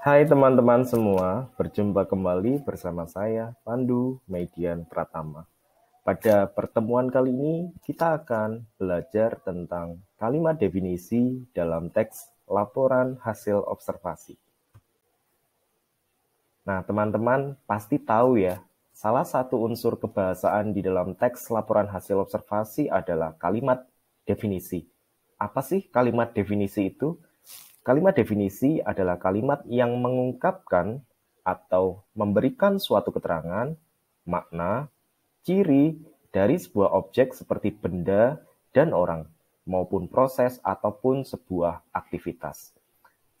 Hai teman-teman semua, berjumpa kembali bersama saya Pandu Median Pratama. Pada pertemuan kali ini kita akan belajar tentang kalimat definisi dalam teks laporan hasil observasi. Nah, teman-teman pasti tahu ya, salah satu unsur kebahasaan di dalam teks laporan hasil observasi adalah kalimat definisi. Apa sih kalimat definisi itu? Kalimat definisi adalah kalimat yang mengungkapkan atau memberikan suatu keterangan, makna, ciri dari sebuah objek seperti benda dan orang, maupun proses ataupun sebuah aktivitas.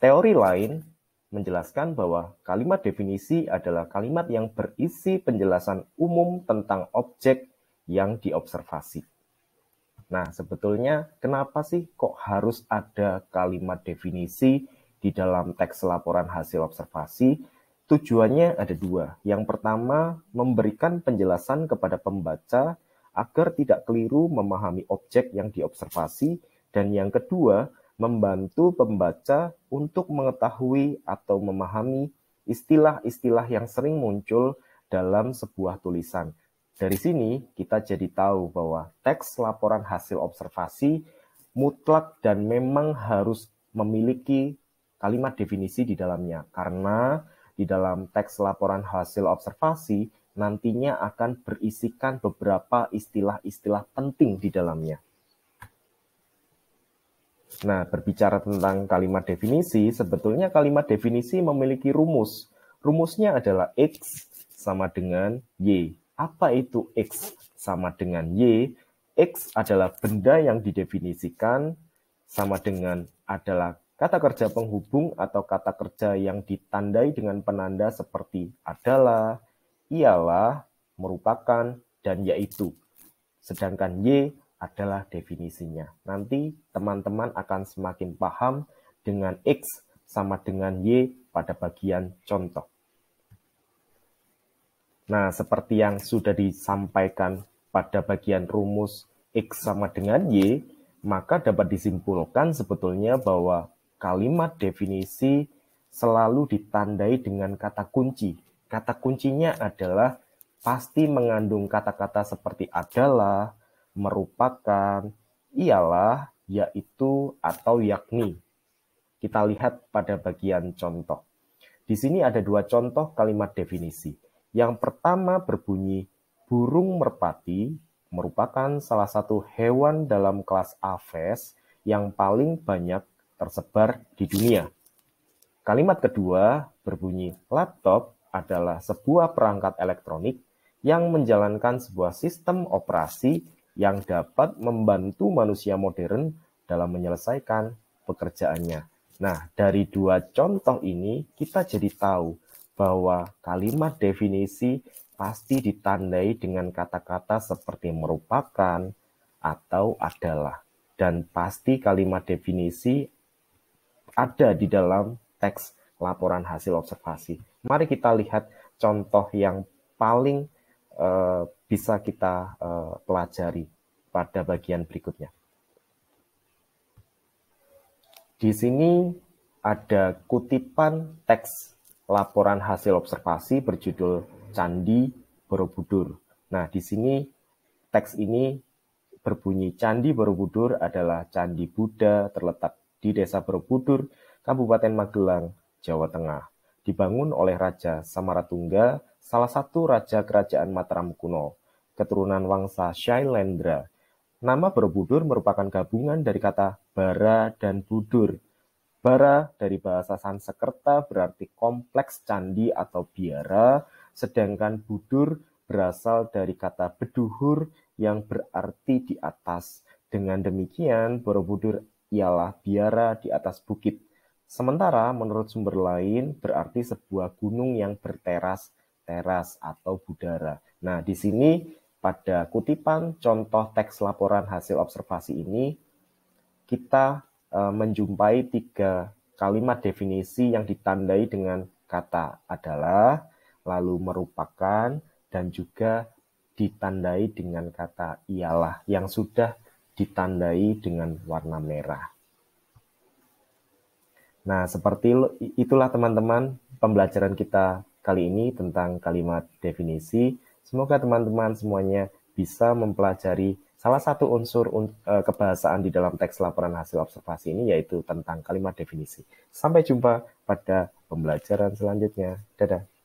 Teori lain menjelaskan bahwa kalimat definisi adalah kalimat yang berisi penjelasan umum tentang objek yang diobservasi. Nah, sebetulnya kenapa sih kok harus ada kalimat definisi di dalam teks laporan hasil observasi? Tujuannya ada dua. Yang pertama, memberikan penjelasan kepada pembaca agar tidak keliru memahami objek yang diobservasi, dan yang kedua, membantu pembaca untuk mengetahui atau memahami istilah-istilah yang sering muncul dalam sebuah tulisan, dari sini, kita jadi tahu bahwa teks laporan hasil observasi mutlak dan memang harus memiliki kalimat definisi di dalamnya. Karena di dalam teks laporan hasil observasi nantinya akan berisikan beberapa istilah-istilah penting di dalamnya. Nah, berbicara tentang kalimat definisi, sebetulnya kalimat definisi memiliki rumus. Rumusnya adalah X sama dengan Y apa itu X sama dengan Y? X adalah benda yang didefinisikan sama dengan adalah kata kerja penghubung atau kata kerja yang ditandai dengan penanda seperti adalah, ialah, merupakan, dan yaitu. Sedangkan Y adalah definisinya. Nanti teman-teman akan semakin paham dengan X sama dengan Y pada bagian contoh. Nah, seperti yang sudah disampaikan pada bagian rumus X sama dengan Y, maka dapat disimpulkan sebetulnya bahwa kalimat definisi selalu ditandai dengan kata kunci. Kata kuncinya adalah pasti mengandung kata-kata seperti adalah, merupakan, ialah, yaitu, atau yakni. Kita lihat pada bagian contoh. Di sini ada dua contoh kalimat definisi. Yang pertama berbunyi, burung merpati merupakan salah satu hewan dalam kelas Aves yang paling banyak tersebar di dunia. Kalimat kedua berbunyi, laptop adalah sebuah perangkat elektronik yang menjalankan sebuah sistem operasi yang dapat membantu manusia modern dalam menyelesaikan pekerjaannya. Nah, dari dua contoh ini kita jadi tahu bahwa kalimat definisi pasti ditandai dengan kata-kata seperti merupakan atau adalah dan pasti kalimat definisi ada di dalam teks laporan hasil observasi. Mari kita lihat contoh yang paling uh, bisa kita uh, pelajari pada bagian berikutnya. Di sini ada kutipan teks laporan hasil observasi berjudul Candi Borobudur. Nah, di sini teks ini berbunyi Candi Borobudur adalah candi Buddha terletak di Desa Borobudur, Kabupaten Magelang, Jawa Tengah. Dibangun oleh Raja Samaratungga, salah satu raja kerajaan Mataram kuno, keturunan Wangsa Shailendra. Nama Borobudur merupakan gabungan dari kata bara dan budur Bara dari bahasa Sansekerta berarti kompleks candi atau biara, sedangkan budur berasal dari kata beduhur yang berarti di atas. Dengan demikian, Borobudur ialah biara di atas bukit. Sementara menurut sumber lain berarti sebuah gunung yang berteras, teras atau budara. Nah, di sini pada kutipan contoh teks laporan hasil observasi ini kita Eh, menjumpai tiga kalimat definisi yang ditandai dengan kata adalah, lalu merupakan, dan juga ditandai dengan kata ialah yang sudah ditandai dengan warna merah. Nah, seperti itulah teman-teman pembelajaran kita kali ini tentang kalimat definisi. Semoga teman-teman semuanya bisa mempelajari Salah satu unsur e, kebahasaan di dalam teks laporan hasil observasi ini yaitu tentang kalimat definisi. Sampai jumpa pada pembelajaran selanjutnya. Dadah.